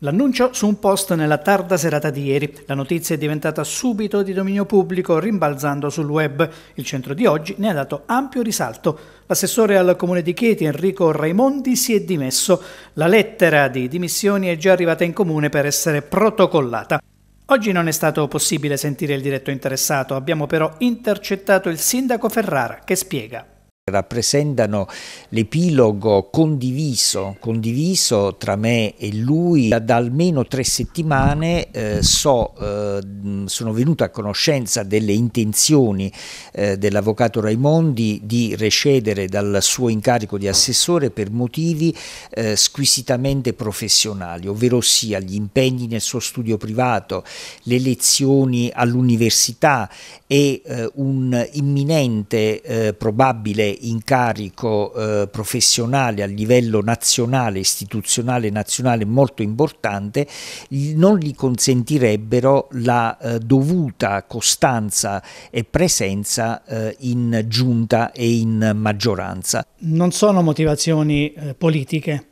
L'annuncio su un post nella tarda serata di ieri. La notizia è diventata subito di dominio pubblico, rimbalzando sul web. Il centro di oggi ne ha dato ampio risalto. L'assessore al comune di Chieti, Enrico Raimondi, si è dimesso. La lettera di dimissioni è già arrivata in comune per essere protocollata. Oggi non è stato possibile sentire il diretto interessato, abbiamo però intercettato il sindaco Ferrara che spiega rappresentano l'epilogo condiviso, condiviso, tra me e lui. Da, da almeno tre settimane eh, so, eh, sono venuto a conoscenza delle intenzioni eh, dell'avvocato Raimondi di recedere dal suo incarico di assessore per motivi eh, squisitamente professionali, ovvero sia gli impegni nel suo studio privato, le lezioni all'università e eh, un imminente eh, probabile incarico eh, professionale a livello nazionale, istituzionale nazionale molto importante, non gli consentirebbero la eh, dovuta costanza e presenza eh, in giunta e in maggioranza. Non sono motivazioni eh, politiche,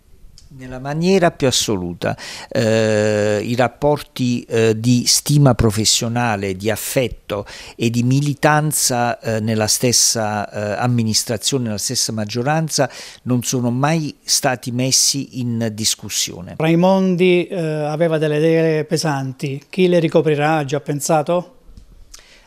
nella maniera più assoluta eh, i rapporti eh, di stima professionale, di affetto e di militanza eh, nella stessa eh, amministrazione, nella stessa maggioranza non sono mai stati messi in discussione. Raimondi eh, aveva delle idee pesanti, chi le ricoprirà? Ha già pensato?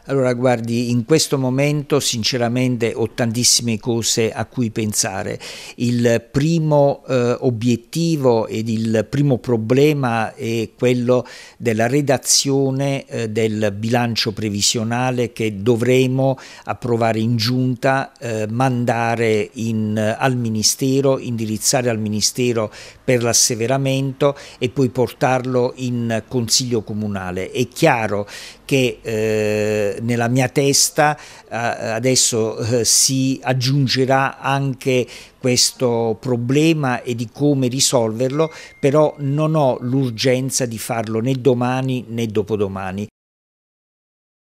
Allora guardi, in questo momento sinceramente ho tantissime cose a cui pensare. Il primo eh, obiettivo ed il primo problema è quello della redazione eh, del bilancio previsionale che dovremo approvare in giunta, eh, mandare in, eh, al Ministero, indirizzare al Ministero per l'asseveramento e poi portarlo in Consiglio Comunale. È chiaro che eh, nella mia testa eh, adesso eh, si aggiungerà anche questo problema e di come risolverlo, però non ho l'urgenza di farlo né domani né dopodomani.